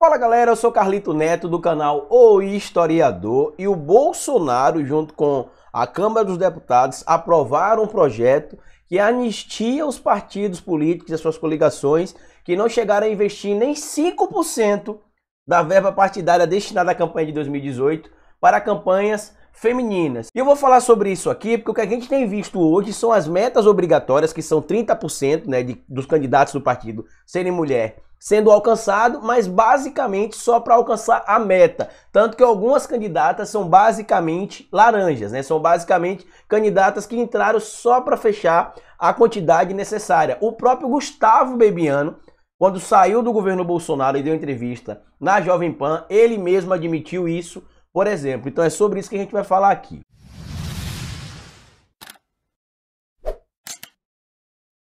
Fala galera, eu sou Carlito Neto do canal O Historiador e o Bolsonaro, junto com a Câmara dos Deputados, aprovaram um projeto que anistia os partidos políticos e as suas coligações que não chegaram a investir nem 5% da verba partidária destinada à campanha de 2018 para campanhas femininas. E eu vou falar sobre isso aqui, porque o que a gente tem visto hoje são as metas obrigatórias, que são 30% né, de, dos candidatos do partido serem mulher sendo alcançado, mas basicamente só para alcançar a meta. Tanto que algumas candidatas são basicamente laranjas, né? São basicamente candidatas que entraram só para fechar a quantidade necessária. O próprio Gustavo Bebiano, quando saiu do governo Bolsonaro e deu entrevista na Jovem Pan, ele mesmo admitiu isso, por exemplo. Então é sobre isso que a gente vai falar aqui.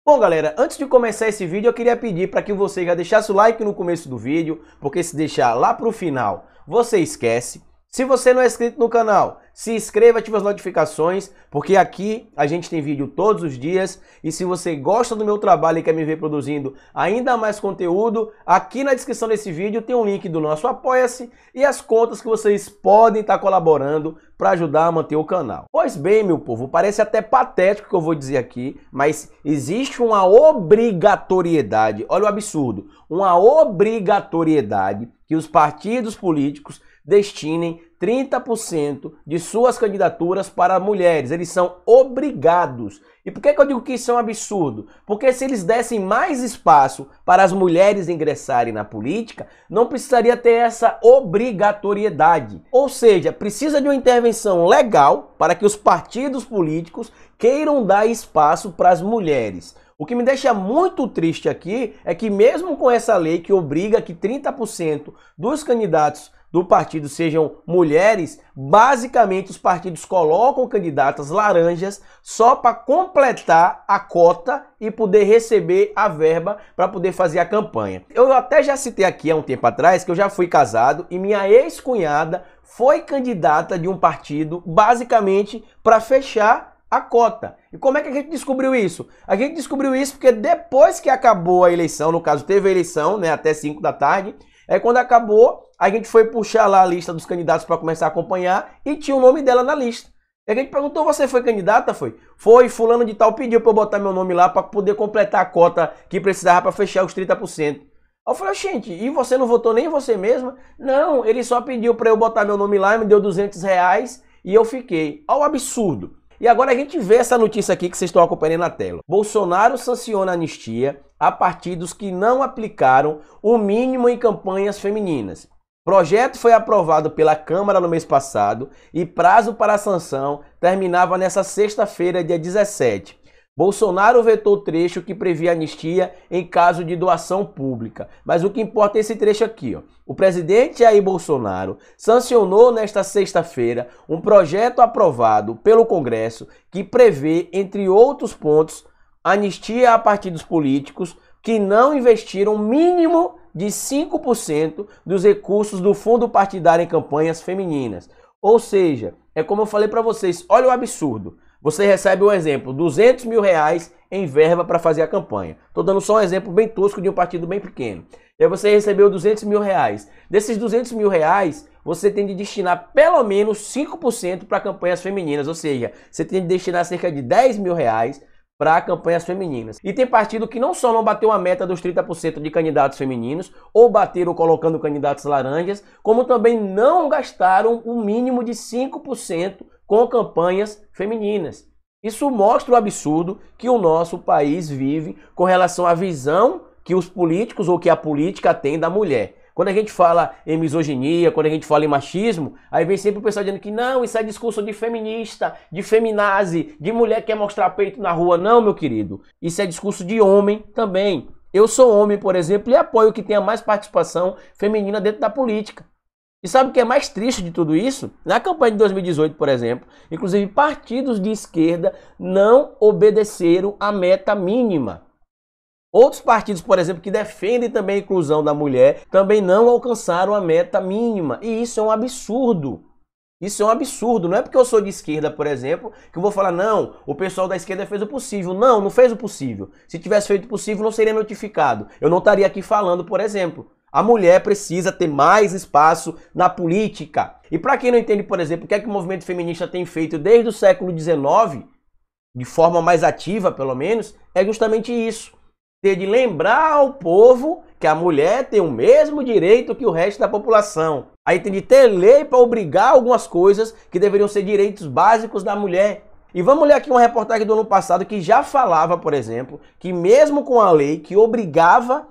Bom, galera, antes de começar esse vídeo, eu queria pedir para que você já deixasse o like no começo do vídeo, porque se deixar lá para o final, você esquece. Se você não é inscrito no canal, se inscreva, ative as notificações, porque aqui a gente tem vídeo todos os dias. E se você gosta do meu trabalho e quer me ver produzindo ainda mais conteúdo, aqui na descrição desse vídeo tem um link do nosso Apoia-se e as contas que vocês podem estar colaborando para ajudar a manter o canal. Pois bem, meu povo, parece até patético o que eu vou dizer aqui, mas existe uma obrigatoriedade, olha o absurdo, uma obrigatoriedade que os partidos políticos destinem 30% de suas candidaturas para mulheres. Eles são obrigados. E por que, que eu digo que isso é um absurdo? Porque se eles dessem mais espaço para as mulheres ingressarem na política, não precisaria ter essa obrigatoriedade. Ou seja, precisa de uma intervenção legal para que os partidos políticos queiram dar espaço para as mulheres. O que me deixa muito triste aqui é que, mesmo com essa lei que obriga que 30% dos candidatos do partido sejam mulheres, basicamente os partidos colocam candidatas laranjas só para completar a cota e poder receber a verba para poder fazer a campanha. Eu até já citei aqui há um tempo atrás que eu já fui casado e minha ex-cunhada foi candidata de um partido basicamente para fechar a cota. E como é que a gente descobriu isso? A gente descobriu isso porque depois que acabou a eleição, no caso teve a eleição, né, até 5 da tarde, Aí quando acabou, a gente foi puxar lá a lista dos candidatos para começar a acompanhar e tinha o nome dela na lista. E a gente perguntou, você foi candidata? Foi. Foi, fulano de tal pediu para eu botar meu nome lá para poder completar a cota que precisava para fechar os 30%. Aí eu falei, gente, e você não votou nem você mesma? Não, ele só pediu para eu botar meu nome lá, me deu 200 reais e eu fiquei. Olha o absurdo. E agora a gente vê essa notícia aqui que vocês estão acompanhando na tela. Bolsonaro sanciona a anistia a partidos que não aplicaram o mínimo em campanhas femininas. Projeto foi aprovado pela Câmara no mês passado e prazo para a sanção terminava nessa sexta-feira, dia 17. Bolsonaro vetou o trecho que previa anistia em caso de doação pública. Mas o que importa é esse trecho aqui. Ó. O presidente Jair Bolsonaro sancionou nesta sexta-feira um projeto aprovado pelo Congresso que prevê, entre outros pontos, anistia a partidos políticos que não investiram mínimo de 5% dos recursos do fundo partidário em campanhas femininas. Ou seja, é como eu falei para vocês, olha o absurdo. Você recebe um exemplo, 200 mil reais em verba para fazer a campanha. Estou dando só um exemplo bem tosco de um partido bem pequeno. E aí você recebeu 200 mil reais. Desses 200 mil reais, você tem de destinar pelo menos 5% para campanhas femininas. Ou seja, você tem de destinar cerca de 10 mil reais para campanhas femininas. E tem partido que não só não bateu a meta dos 30% de candidatos femininos, ou bateram colocando candidatos laranjas, como também não gastaram o um mínimo de 5% com campanhas femininas. Isso mostra o absurdo que o nosso país vive com relação à visão que os políticos ou que a política tem da mulher. Quando a gente fala em misoginia, quando a gente fala em machismo, aí vem sempre o pessoal dizendo que não, isso é discurso de feminista, de feminazi, de mulher que quer mostrar peito na rua. Não, meu querido. Isso é discurso de homem também. Eu sou homem, por exemplo, e apoio que tenha mais participação feminina dentro da política. E sabe o que é mais triste de tudo isso? Na campanha de 2018, por exemplo, inclusive partidos de esquerda não obedeceram à meta mínima. Outros partidos, por exemplo, que defendem também a inclusão da mulher, também não alcançaram a meta mínima. E isso é um absurdo. Isso é um absurdo. Não é porque eu sou de esquerda, por exemplo, que eu vou falar, não, o pessoal da esquerda fez o possível. Não, não fez o possível. Se tivesse feito o possível, não seria notificado. Eu não estaria aqui falando, por exemplo. A mulher precisa ter mais espaço na política. E para quem não entende, por exemplo, o que é que o movimento feminista tem feito desde o século XIX, de forma mais ativa, pelo menos, é justamente isso: ter de lembrar ao povo que a mulher tem o mesmo direito que o resto da população. Aí tem de ter lei para obrigar algumas coisas que deveriam ser direitos básicos da mulher. E vamos ler aqui uma reportagem do ano passado que já falava, por exemplo, que mesmo com a lei que obrigava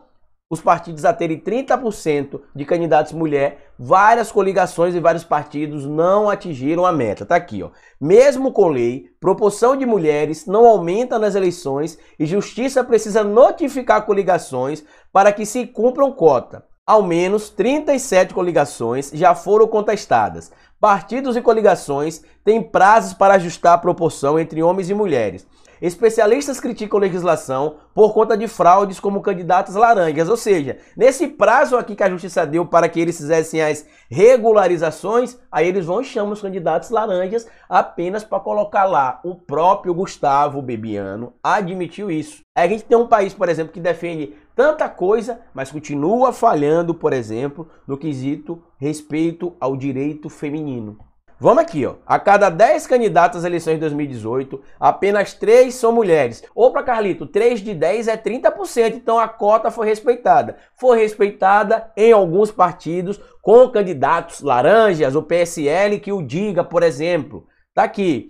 os partidos a terem 30% de candidatos mulher, várias coligações e vários partidos não atingiram a meta. Tá aqui, ó. Mesmo com lei, proporção de mulheres não aumenta nas eleições e justiça precisa notificar coligações para que se cumpram cota. Ao menos 37 coligações já foram contestadas. Partidos e coligações têm prazos para ajustar a proporção entre homens e mulheres. Especialistas criticam legislação por conta de fraudes como candidatos laranjas. Ou seja, nesse prazo aqui que a justiça deu para que eles fizessem as regularizações, aí eles vão e chamam os candidatos laranjas apenas para colocar lá. O próprio Gustavo Bebiano admitiu isso. a gente tem um país, por exemplo, que defende tanta coisa, mas continua falhando, por exemplo, no quesito respeito ao direito feminino. Vamos aqui, ó. A cada 10 candidatos às eleições de 2018, apenas 3 são mulheres. Ou Carlito, 3 de 10 é 30%, então a cota foi respeitada. Foi respeitada em alguns partidos com candidatos laranjas, o PSL que o diga, por exemplo. Tá aqui.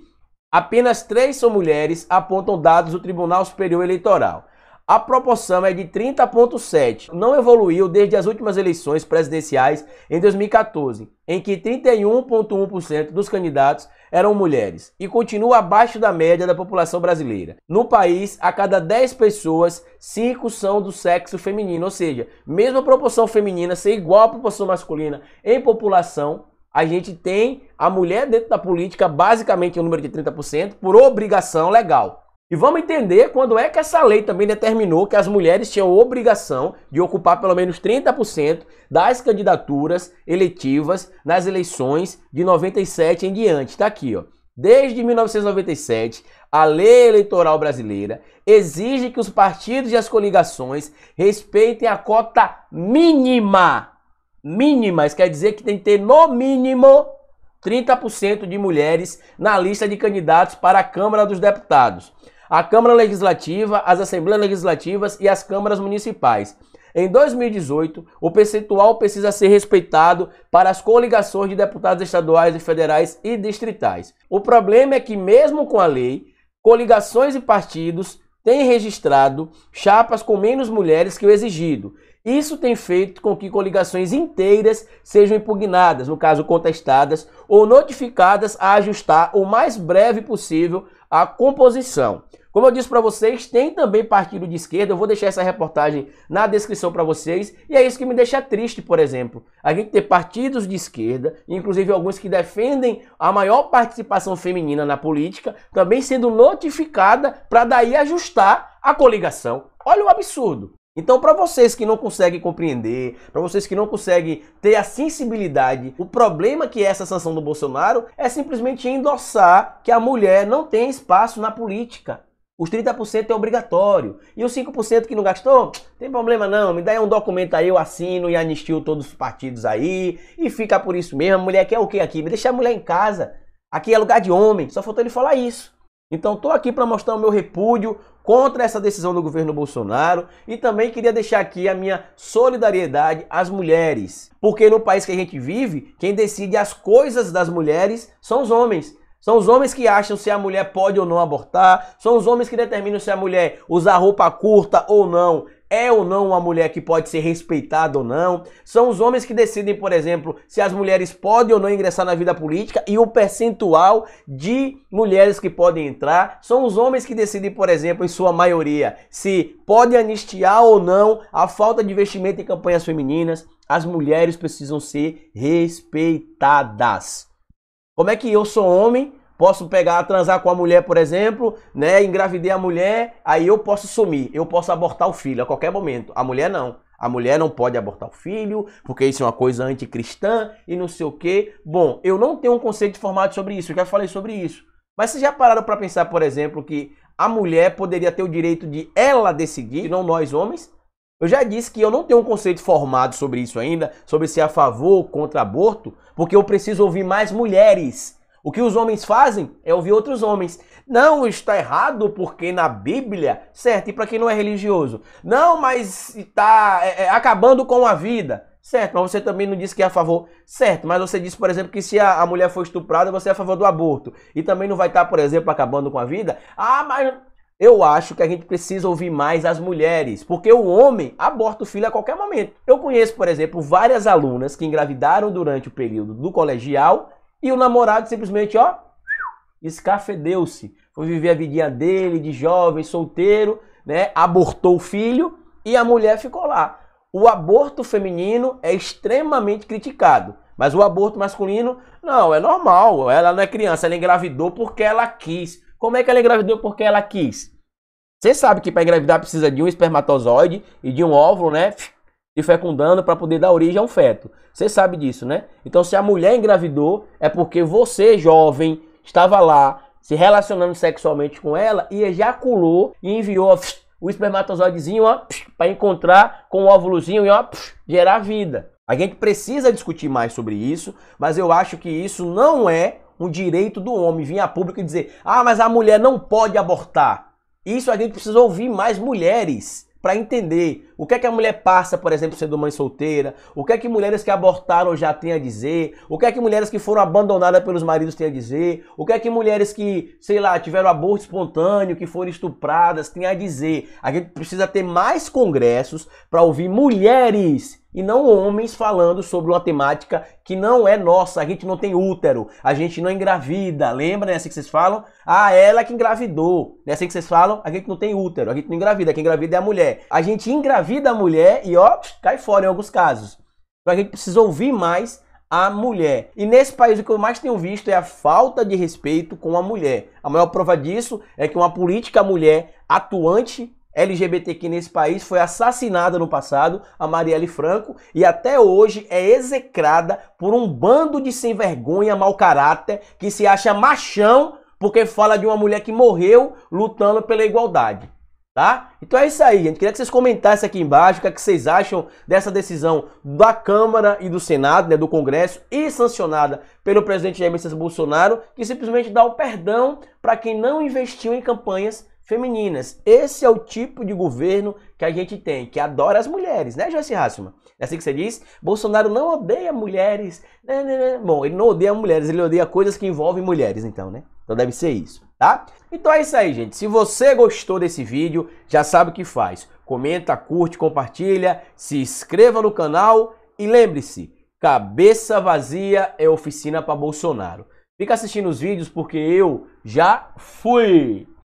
Apenas 3 são mulheres, apontam dados do Tribunal Superior Eleitoral a proporção é de 30,7. Não evoluiu desde as últimas eleições presidenciais em 2014, em que 31,1% dos candidatos eram mulheres, e continua abaixo da média da população brasileira. No país, a cada 10 pessoas, 5 são do sexo feminino, ou seja, mesmo a proporção feminina ser igual à proporção masculina em população, a gente tem a mulher dentro da política basicamente um número de 30% por obrigação legal. E vamos entender quando é que essa lei também determinou que as mulheres tinham obrigação de ocupar pelo menos 30% das candidaturas eletivas nas eleições de 97 em diante. Está aqui, ó. Desde 1997, a lei eleitoral brasileira exige que os partidos e as coligações respeitem a cota mínima. Mínima, isso quer dizer que tem que ter no mínimo 30% de mulheres na lista de candidatos para a Câmara dos Deputados a Câmara Legislativa, as Assembleias Legislativas e as câmaras municipais. Em 2018, o percentual precisa ser respeitado para as coligações de deputados estaduais e federais e distritais. O problema é que, mesmo com a lei, coligações e partidos têm registrado chapas com menos mulheres que o exigido. Isso tem feito com que coligações inteiras sejam impugnadas, no caso contestadas, ou notificadas a ajustar o mais breve possível a composição. Como eu disse para vocês, tem também partido de esquerda. Eu vou deixar essa reportagem na descrição para vocês. E é isso que me deixa triste, por exemplo. A gente ter partidos de esquerda, inclusive alguns que defendem a maior participação feminina na política, também sendo notificada para daí ajustar a coligação. Olha o absurdo. Então, para vocês que não conseguem compreender, para vocês que não conseguem ter a sensibilidade, o problema que é essa sanção do Bolsonaro é simplesmente endossar que a mulher não tem espaço na política. Os 30% é obrigatório. E os 5% que não gastou, tem problema não. Me dá um documento aí, eu assino e anistio todos os partidos aí. E fica por isso mesmo. A mulher quer o que aqui? Me deixar a mulher em casa. Aqui é lugar de homem. Só faltou ele falar isso. Então tô aqui para mostrar o meu repúdio contra essa decisão do governo Bolsonaro e também queria deixar aqui a minha solidariedade às mulheres, porque no país que a gente vive, quem decide as coisas das mulheres são os homens. São os homens que acham se a mulher pode ou não abortar. São os homens que determinam se a mulher usar roupa curta ou não. É ou não uma mulher que pode ser respeitada ou não. São os homens que decidem, por exemplo, se as mulheres podem ou não ingressar na vida política e o percentual de mulheres que podem entrar. São os homens que decidem, por exemplo, em sua maioria, se pode anistiar ou não a falta de investimento em campanhas femininas. As mulheres precisam ser respeitadas. Como é que eu sou homem, posso pegar, transar com a mulher, por exemplo, né? Engravidei a mulher, aí eu posso sumir, eu posso abortar o filho a qualquer momento. A mulher não. A mulher não pode abortar o filho, porque isso é uma coisa anticristã e não sei o quê. Bom, eu não tenho um conceito formado sobre isso, eu já falei sobre isso. Mas vocês já pararam para pensar, por exemplo, que a mulher poderia ter o direito de ela decidir, não nós homens? Eu já disse que eu não tenho um conceito formado sobre isso ainda, sobre se é a favor ou contra aborto, porque eu preciso ouvir mais mulheres. O que os homens fazem é ouvir outros homens. Não está errado porque na Bíblia, certo? E para quem não é religioso, não, mas está é, é, acabando com a vida, certo? Mas você também não disse que é a favor, certo? Mas você disse, por exemplo, que se a, a mulher for estuprada, você é a favor do aborto e também não vai estar, tá, por exemplo, acabando com a vida. Ah, mas eu acho que a gente precisa ouvir mais as mulheres, porque o homem aborta o filho a qualquer momento. Eu conheço, por exemplo, várias alunas que engravidaram durante o período do colegial e o namorado simplesmente, ó, escafedeu-se. Foi viver a vidinha dele, de jovem, solteiro, né? Abortou o filho e a mulher ficou lá. O aborto feminino é extremamente criticado. Mas o aborto masculino, não, é normal. Ela não é criança, ela engravidou porque ela quis. Como é que ela engravidou? Porque ela quis. Você sabe que para engravidar precisa de um espermatozoide e de um óvulo, né? E fecundando para poder dar origem a um feto. Você sabe disso, né? Então, se a mulher engravidou, é porque você, jovem, estava lá se relacionando sexualmente com ela e ejaculou e enviou o espermatozoidezinho para encontrar com o óvulozinho e ó, gerar vida. A gente precisa discutir mais sobre isso, mas eu acho que isso não é um direito do homem vir a público e dizer: ah, mas a mulher não pode abortar. Isso a gente precisa ouvir mais mulheres para entender o que é que a mulher passa, por exemplo, sendo mãe solteira? O que é que mulheres que abortaram já têm a dizer? O que é que mulheres que foram abandonadas pelos maridos têm a dizer? O que é que mulheres que, sei lá, tiveram aborto espontâneo, que foram estupradas, têm a dizer? A gente precisa ter mais congressos para ouvir mulheres e não homens falando sobre uma temática que não é nossa. A gente não tem útero, a gente não engravida. Lembra né, assim que vocês falam? Ah, é ela que engravidou. Né, assim que vocês falam, a gente não tem útero, a gente não engravida. Quem engravida é a mulher. A gente engravida vida mulher e ó, cai fora em alguns casos. Então a gente precisa ouvir mais a mulher. E nesse país o que eu mais tenho visto é a falta de respeito com a mulher. A maior prova disso é que uma política mulher atuante LGBTQ nesse país foi assassinada no passado, a Marielle Franco, e até hoje é execrada por um bando de sem vergonha, mau caráter, que se acha machão porque fala de uma mulher que morreu lutando pela igualdade. Tá? Então é isso aí, gente. Queria que vocês comentassem aqui embaixo o que, é que vocês acham dessa decisão da Câmara e do Senado, né, do Congresso, e sancionada pelo presidente Jair Bolsonaro, que simplesmente dá o perdão para quem não investiu em campanhas femininas. Esse é o tipo de governo que a gente tem, que adora as mulheres, né, Joyce Hassman? É assim que você diz? Bolsonaro não odeia mulheres. Né, né, né. Bom, ele não odeia mulheres, ele odeia coisas que envolvem mulheres, então, né? Então deve ser isso, tá? Então é isso aí, gente. Se você gostou desse vídeo, já sabe o que faz. Comenta, curte, compartilha, se inscreva no canal e lembre-se, cabeça vazia é oficina para Bolsonaro. Fica assistindo os vídeos porque eu já fui!